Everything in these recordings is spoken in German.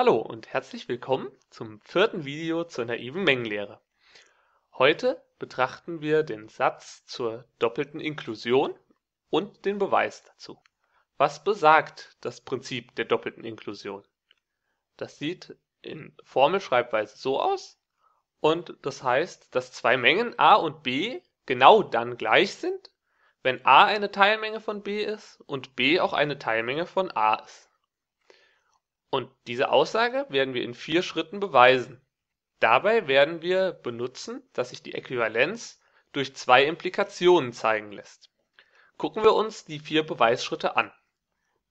Hallo und herzlich willkommen zum vierten Video zur naiven Mengenlehre. Heute betrachten wir den Satz zur doppelten Inklusion und den Beweis dazu. Was besagt das Prinzip der doppelten Inklusion? Das sieht in Formelschreibweise so aus und das heißt, dass zwei Mengen a und b genau dann gleich sind, wenn a eine Teilmenge von b ist und b auch eine Teilmenge von a ist. Und diese Aussage werden wir in vier Schritten beweisen. Dabei werden wir benutzen, dass sich die Äquivalenz durch zwei Implikationen zeigen lässt. Gucken wir uns die vier Beweisschritte an.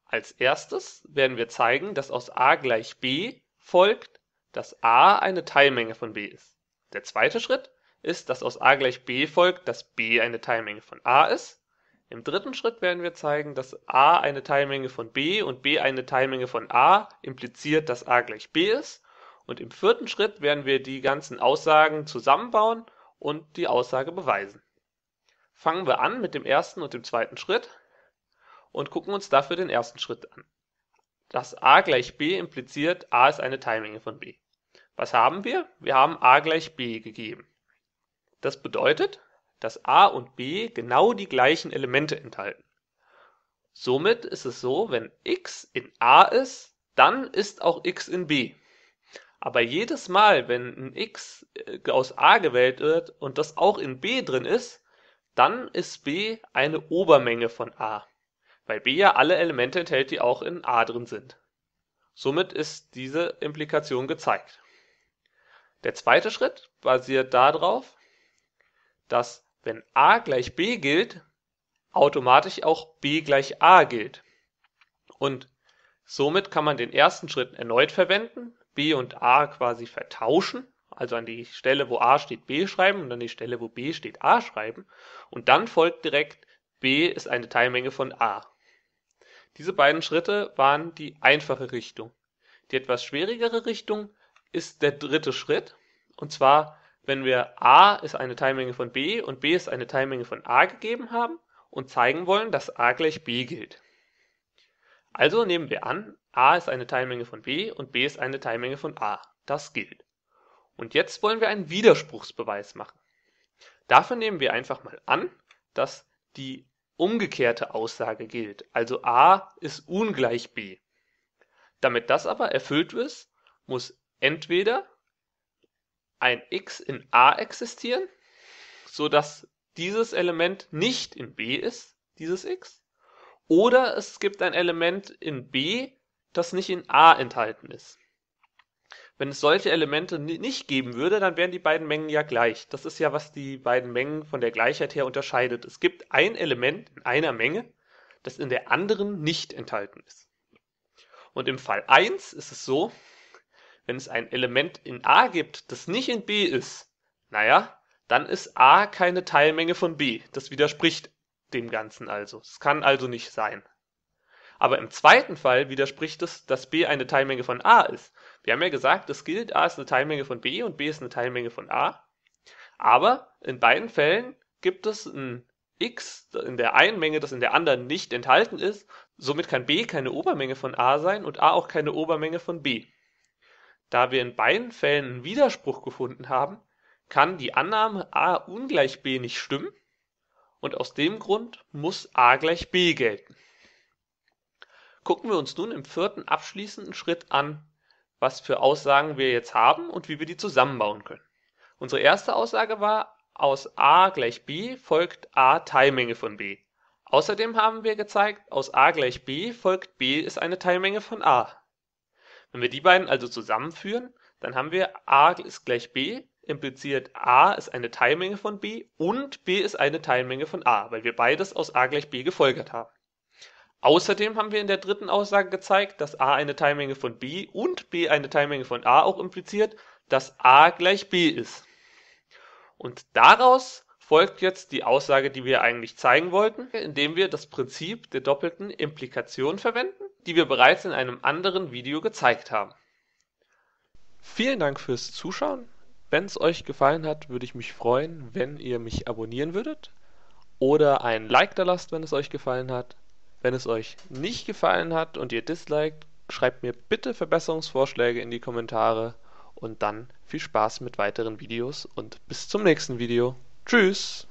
Als erstes werden wir zeigen, dass aus a gleich b folgt, dass a eine Teilmenge von b ist. Der zweite Schritt ist, dass aus a gleich b folgt, dass b eine Teilmenge von a ist. Im dritten Schritt werden wir zeigen, dass a eine Teilmenge von b und b eine Teilmenge von a impliziert, dass a gleich b ist, und im vierten Schritt werden wir die ganzen Aussagen zusammenbauen und die Aussage beweisen. Fangen wir an mit dem ersten und dem zweiten Schritt und gucken uns dafür den ersten Schritt an. Dass a gleich b impliziert, a ist eine Teilmenge von b. Was haben wir? Wir haben a gleich b gegeben. Das bedeutet, dass a und b genau die gleichen Elemente enthalten. Somit ist es so, wenn x in a ist, dann ist auch x in b. Aber jedes Mal, wenn ein x äh, aus a gewählt wird und das auch in b drin ist, dann ist b eine Obermenge von a, weil b ja alle Elemente enthält, die auch in a drin sind. Somit ist diese Implikation gezeigt. Der zweite Schritt basiert darauf, dass wenn a gleich b gilt, automatisch auch b gleich a gilt. Und somit kann man den ersten Schritt erneut verwenden, b und a quasi vertauschen, also an die Stelle, wo a steht, b schreiben und an die Stelle, wo b steht, a schreiben. Und dann folgt direkt, b ist eine Teilmenge von a. Diese beiden Schritte waren die einfache Richtung. Die etwas schwierigere Richtung ist der dritte Schritt, und zwar wenn wir a ist eine Teilmenge von b und b ist eine Teilmenge von a gegeben haben und zeigen wollen, dass a gleich b gilt. Also nehmen wir an, a ist eine Teilmenge von b und b ist eine Teilmenge von a. Das gilt. Und jetzt wollen wir einen Widerspruchsbeweis machen. Dafür nehmen wir einfach mal an, dass die umgekehrte Aussage gilt, also a ist ungleich b. Damit das aber erfüllt ist, muss entweder ein x in A existieren, so dass dieses Element nicht in B ist, dieses x, oder es gibt ein Element in B, das nicht in A enthalten ist. Wenn es solche Elemente nicht geben würde, dann wären die beiden Mengen ja gleich. Das ist ja, was die beiden Mengen von der Gleichheit her unterscheidet. Es gibt ein Element in einer Menge, das in der anderen nicht enthalten ist. Und im Fall 1 ist es so, wenn es ein Element in A gibt, das nicht in B ist, naja, dann ist A keine Teilmenge von B. Das widerspricht dem Ganzen also. Es kann also nicht sein. Aber im zweiten Fall widerspricht es, dass B eine Teilmenge von A ist. Wir haben ja gesagt, es gilt, A ist eine Teilmenge von B und B ist eine Teilmenge von A. Aber in beiden Fällen gibt es ein x in der einen Menge, das in der anderen nicht enthalten ist. Somit kann b keine Obermenge von a sein und a auch keine Obermenge von b. Da wir in beiden Fällen einen Widerspruch gefunden haben, kann die Annahme a ungleich b nicht stimmen, und aus dem Grund muss a gleich b gelten. Gucken wir uns nun im vierten abschließenden Schritt an, was für Aussagen wir jetzt haben und wie wir die zusammenbauen können. Unsere erste Aussage war, aus a gleich b folgt a Teilmenge von b. Außerdem haben wir gezeigt, aus a gleich b folgt b ist eine Teilmenge von a. Wenn wir die beiden also zusammenführen, dann haben wir a ist gleich b, impliziert a ist eine Teilmenge von b und b ist eine Teilmenge von a, weil wir beides aus a gleich b gefolgert haben. Außerdem haben wir in der dritten Aussage gezeigt, dass a eine Teilmenge von b und b eine Teilmenge von a auch impliziert, dass a gleich b ist. Und daraus folgt jetzt die Aussage, die wir eigentlich zeigen wollten, indem wir das Prinzip der doppelten Implikation verwenden die wir bereits in einem anderen Video gezeigt haben. Vielen Dank fürs Zuschauen. Wenn es euch gefallen hat, würde ich mich freuen, wenn ihr mich abonnieren würdet oder ein Like da lasst, wenn es euch gefallen hat. Wenn es euch nicht gefallen hat und ihr disliked, schreibt mir bitte Verbesserungsvorschläge in die Kommentare und dann viel Spaß mit weiteren Videos und bis zum nächsten Video. Tschüss!